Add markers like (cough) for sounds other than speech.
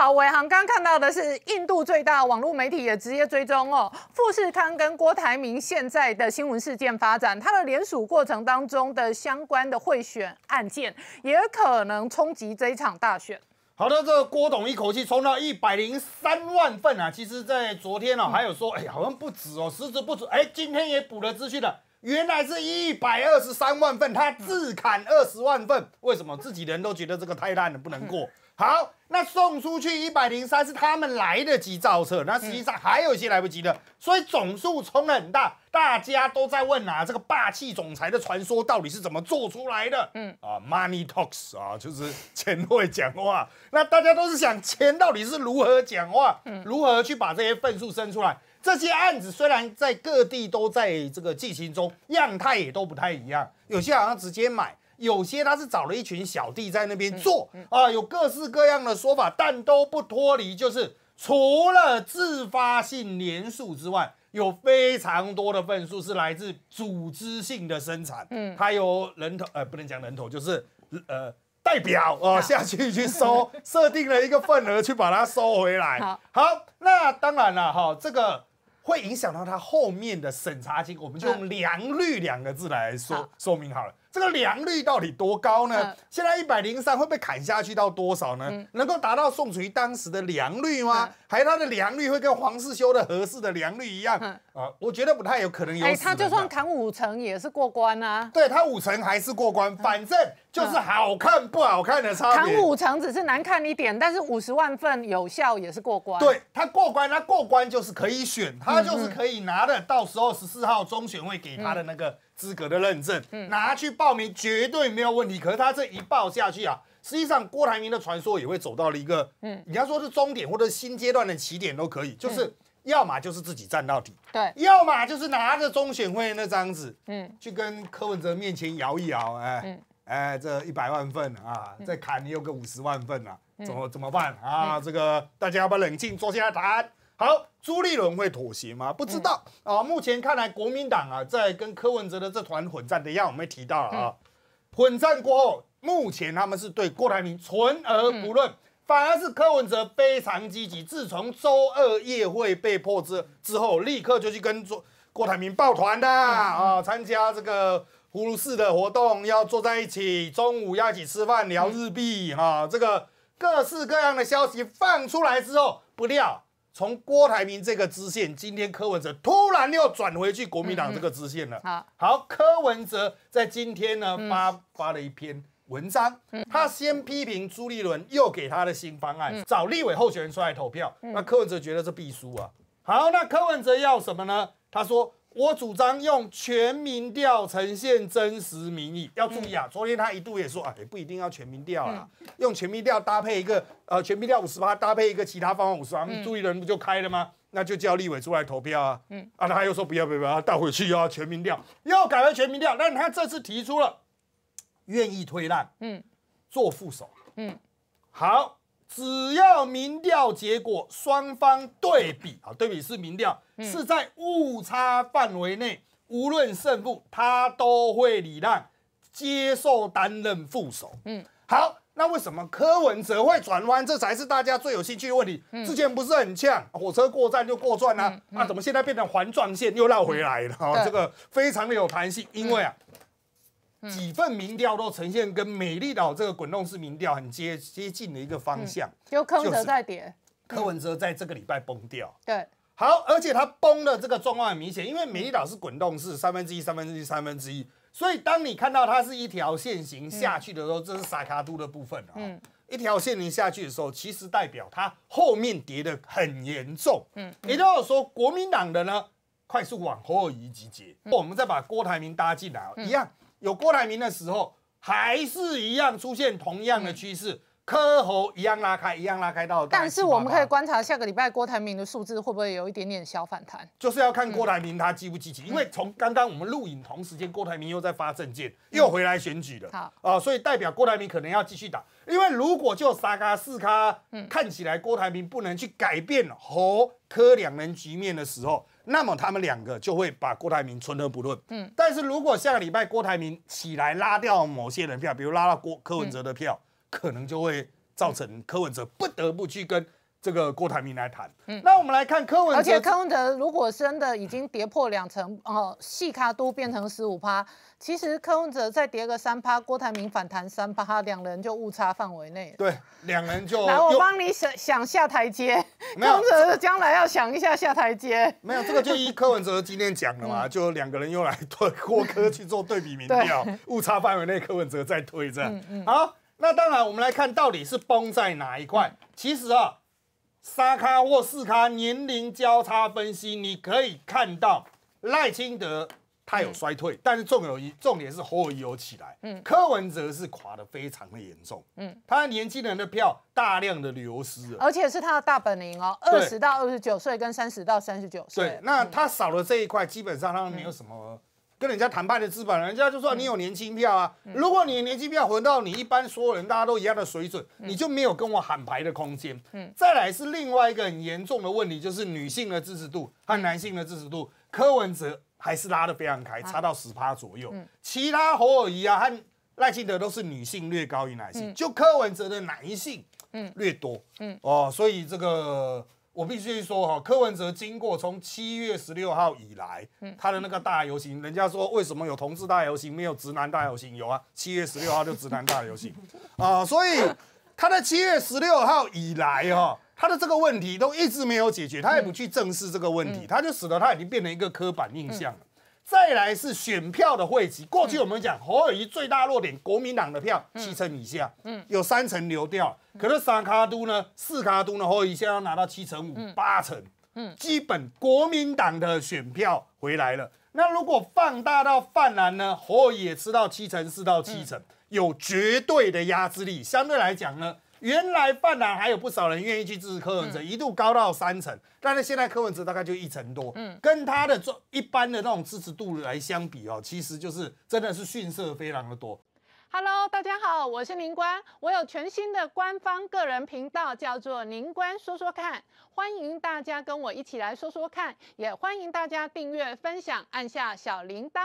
好，伟航刚看到的是印度最大网络媒体也直接追踪哦，富士康跟郭台铭现在的新闻事件发展，他的联署过程当中的相关的贿选案件，也可能冲击这一场大选。好的，这郭董一口气冲到一百零三万份啊，其实在昨天哦，还有说，哎好像不止哦，实质不止，哎，今天也补了资讯了。原来是一百二十三万份，他自砍二十万份，为什么自己人都觉得这个太烂了，不能过？(laughs) 好，那送出去一百零三是他们来得及造册，那实际上还有一些来不及的，所以总数冲得很大。大家都在问啊，这个霸气总裁的传说到底是怎么做出来的？嗯，啊，Money Talks 啊，就是钱会讲话。那大家都是想钱到底是如何讲话，如何去把这些份数生出来？这些案子虽然在各地都在这个进行中，样态也都不太一样，有些好像直接买，有些他是找了一群小弟在那边做啊，有各式各样的说法，但都不脱离，就是除了自发性连署之外，有非常多的份数是来自组织性的生产，嗯，还有人头，呃，不能讲人头，就是呃代表啊 (laughs) 下去去收，设定了一个份额去把它收回来。好，好，那当然了，哈，这个。会影响到他后面的审查金，我们就用“良率”两个字来说说明好了。这个良率到底多高呢？现在一百零三会被砍下去到多少呢？能够达到宋楚瑜当时的良率吗？还有他的良率会跟黄世修的合适的良率一样？啊，我觉得不太有可能有。哎，他就算砍五成也是过关啊。对他五成还是过关，反正就是好看不好看的差别。砍五成只是难看一点，但是五十万份有效也是过关。对，他过关，他过关就是可以选，他就是可以拿的。到时候十四号中选会给他的那个。资格的认证，拿去报名绝对没有问题。可是他这一报下去啊，实际上郭台铭的传说也会走到了一个，你要说是终点或者新阶段的起点都可以，就是要么就是自己站到底，对；要么就是拿着中选会那张纸，嗯，去跟柯文哲面前摇一摇，哎，哎，这一百万份啊，再砍你有个五十万份啊，怎怎么办啊？这个大家要不要冷静坐下来谈？好，朱立伦会妥协吗？不知道啊。目前看来，国民党啊，在跟柯文哲的这团混战，一下我们提到啊，混战过后，目前他们是对郭台铭存而不论，反而是柯文哲非常积极。自从周二夜会被迫之之后，立刻就去跟郭郭台铭抱团的啊，参加这个葫芦市的活动，要坐在一起，中午要一起吃饭聊日币哈。这个各式各样的消息放出来之后，不料。从郭台铭这个支线，今天柯文哲突然又转回去国民党这个支线了。好，好，柯文哲在今天呢，发发了一篇文章，他先批评朱立伦，又给他的新方案，找立委候选人出来投票。那柯文哲觉得这必输啊。好，那柯文哲要什么呢？他说。我主张用全民调呈现真实民意，要注意啊！昨天他一度也说啊，也不一定要全民调啊，用全民调搭配一个呃，全民调五十八，搭配一个其他方案五十八，注意人不就开了吗？那就叫立委出来投票啊！嗯，啊，他又说不要不要，不要，倒回去要全民调，又改为全民调，但他这次提出了愿意推让，嗯，做副手，嗯，好。只要民调结果双方对比啊，对比是民调是在误差范围内，无论胜负他都会礼让接受担任副手。嗯，好，那为什么柯文哲会转弯？这才是大家最有兴趣的问题。之前不是很呛，火车过站就过站啦，那怎么现在变成环状线又绕回来了？啊，这个非常的有弹性，因为啊。几份民调都呈现跟美丽岛这个滚动式民调很接接近的一个方向，就柯文哲在跌，柯文哲在这个礼拜崩掉，对，好，而且他崩的这个状况很明显，因为美丽岛是滚动式三分之一、三分之一、三分之一，所以当你看到它是一条线形下去的时候，这是萨卡度的部分啊，一条线形下去的时候，其实代表它后面跌的很严重，嗯，也就是说国民党的呢快速往后移集结，我们再把郭台铭搭进来一样。有郭台铭的时候，还是一样出现同样的趋势，科侯一样拉开，一样拉开到。但是我们可以观察下个礼拜郭台铭的数字会不会有一点点小反弹？就是要看郭台铭他激不积极，因为从刚刚我们录影同时间，郭台铭又在发证件，又回来选举了。好啊，所以代表郭台铭可能要继续打，因为如果就三咖四咖，看起来郭台铭不能去改变侯科两人局面的时候。那么他们两个就会把郭台铭存而不论。嗯，但是如果下个礼拜郭台铭起来拉掉某些人票，比如拉到郭柯文哲的票，可能就会造成柯文哲不得不去跟。这个郭台铭来谈，嗯，那我们来看柯文，而且柯文哲如果真的已经跌破两成，哦，细卡都变成十五趴，其实柯文哲再跌个三趴，郭台铭反弹三趴，两人就误差范围内。对，两人就 (laughs) 来，我帮你想想下台阶，(laughs) 柯文哲将来要想一下下台阶。没有，这个就依柯文哲今天讲的嘛，(laughs) 就两个人又来对郭柯去做对比民调，误差范围内，柯文哲再推这样。嗯嗯，好，那当然我们来看，到底是崩在哪一块？其实啊。三咖或四咖年龄交叉分析，你可以看到赖清德他有衰退，但是重有一重点是侯友起来，嗯，柯文哲是垮的非常的严重，嗯，他年轻人的票大量的流失，而且是他的大本营哦，二十到二十九岁跟三十到三十九岁，对，那他少了这一块，基本上他没有什么。跟人家谈判的资本，人家就算你有年轻票啊，如果你年轻票混到你一般所有人大家都一样的水准，你就没有跟我喊牌的空间。嗯，再来是另外一个很严重的问题，就是女性的支持度和男性的支持度，柯文哲还是拉的非常开，差到十趴左右。嗯，其他侯友谊啊和赖清德都是女性略高于男性，就柯文哲的男性嗯略多嗯哦，所以这个。我必须说哈，柯文哲经过从七月十六号以来，他的那个大游行，人家说为什么有同志大游行，没有直男大游行？有啊，七月十六号就直男大游行啊，所以他在七月十六号以来哈，他的这个问题都一直没有解决，他也不去正视这个问题，他就使得他已经变成一个刻板印象了。再来是选票的汇集。过去我们讲侯友谊最大弱点，国民党的票七成以下，嗯，有三成流掉。可是三卡都呢，四卡都呢，侯友谊现在要拿到七成五、八成，嗯，基本国民党的选票回来了。那如果放大到泛蓝呢，侯友谊也吃到七成四到七成，有绝对的压制力。相对来讲呢？原来泛蓝还有不少人愿意去支持柯文哲，一度高到三成，但是现在柯文哲大概就一成多，嗯，跟他的做一般的那种支持度来相比哦，其实就是真的是逊色非常的多。Hello，大家好，我是林官，我有全新的官方个人频道叫做林官说说看，欢迎大家跟我一起来说说看，也欢迎大家订阅分享，按下小铃铛。